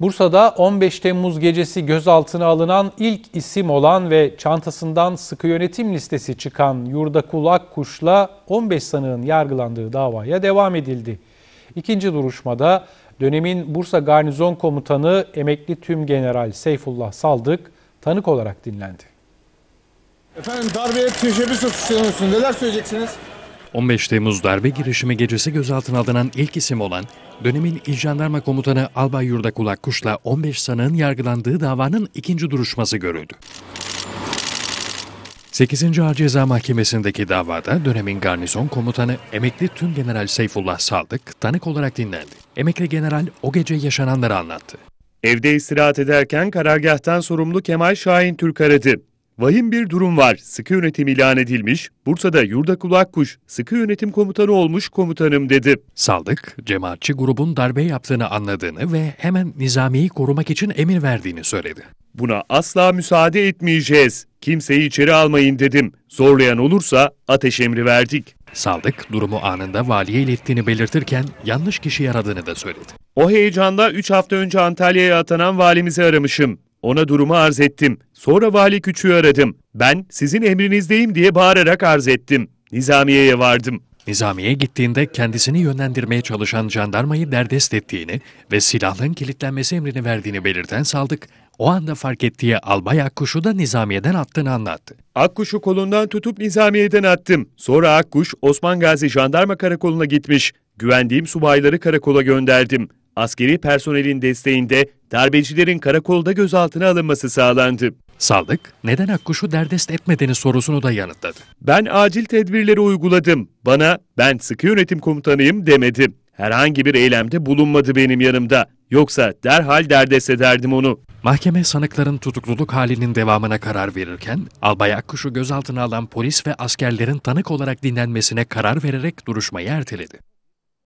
Bursa'da 15 Temmuz gecesi gözaltına alınan ilk isim olan ve çantasından sıkı yönetim listesi çıkan Yurdakul kuşla 15 sanığın yargılandığı davaya devam edildi. İkinci duruşmada dönemin Bursa Garnizon Komutanı emekli tüm general Seyfullah Saldık tanık olarak dinlendi. Efendim darbeye teşebbüs suçlanıyorsunuz. Neler söyleyeceksiniz? 15 Temmuz darbe girişimi gecesi gözaltına alınan ilk isim olan dönemin İl Jandarma Komutanı Albay Yurda Yurdakulak Kuş'la 15 sanığın yargılandığı davanın ikinci duruşması görüldü. 8. Ağır Ceza Mahkemesi'ndeki davada dönemin garnizon komutanı emekli Tüm General Seyfullah Saldık tanık olarak dinlendi. Emekli general o gece yaşananları anlattı. Evde istirahat ederken karargahtan sorumlu Kemal Şahin Türk aradı. Vahim bir durum var. Sıkı yönetim ilan edilmiş. Bursa'da yurda kulak kuş, sıkı yönetim komutanı olmuş komutanım dedi. Saldık, cemaatçi grubun darbe yaptığını anladığını ve hemen nizamiyi korumak için emir verdiğini söyledi. Buna asla müsaade etmeyeceğiz. Kimseyi içeri almayın dedim. Zorlayan olursa ateş emri verdik. Saldık durumu anında valiye ilettiğini belirtirken yanlış kişi yaradığını da söyledi. O heyecanda 3 hafta önce Antalya'ya atanan valimizi aramışım. Ona durumu arz ettim. Sonra vali küçüğü aradım. Ben sizin emrinizdeyim diye bağırarak arz ettim. Nizamiye'ye vardım. Nizamiye gittiğinde kendisini yönlendirmeye çalışan jandarmayı derdest ettiğini ve silahların kilitlenmesi emrini verdiğini belirten Saldık, o anda fark ettiği albay Akkuş'u da Nizamiye'den attığını anlattı. Akkuş'u kolundan tutup Nizamiye'den attım. Sonra Akkuş, Osman Gazi Jandarma Karakolu'na gitmiş. Güvendiğim subayları karakola gönderdim. Askeri personelin desteğinde darbecilerin karakolda gözaltına alınması sağlandı. Sadık, neden Akkuş'u derdest etmediğini sorusunu da yanıtladı. Ben acil tedbirleri uyguladım. Bana ben sıkı yönetim komutanıyım demedim. Herhangi bir eylemde bulunmadı benim yanımda. Yoksa derhal derdest ederdim onu. Mahkeme sanıkların tutukluluk halinin devamına karar verirken, Albay Akkuş'u gözaltına alan polis ve askerlerin tanık olarak dinlenmesine karar vererek duruşmayı erteledi.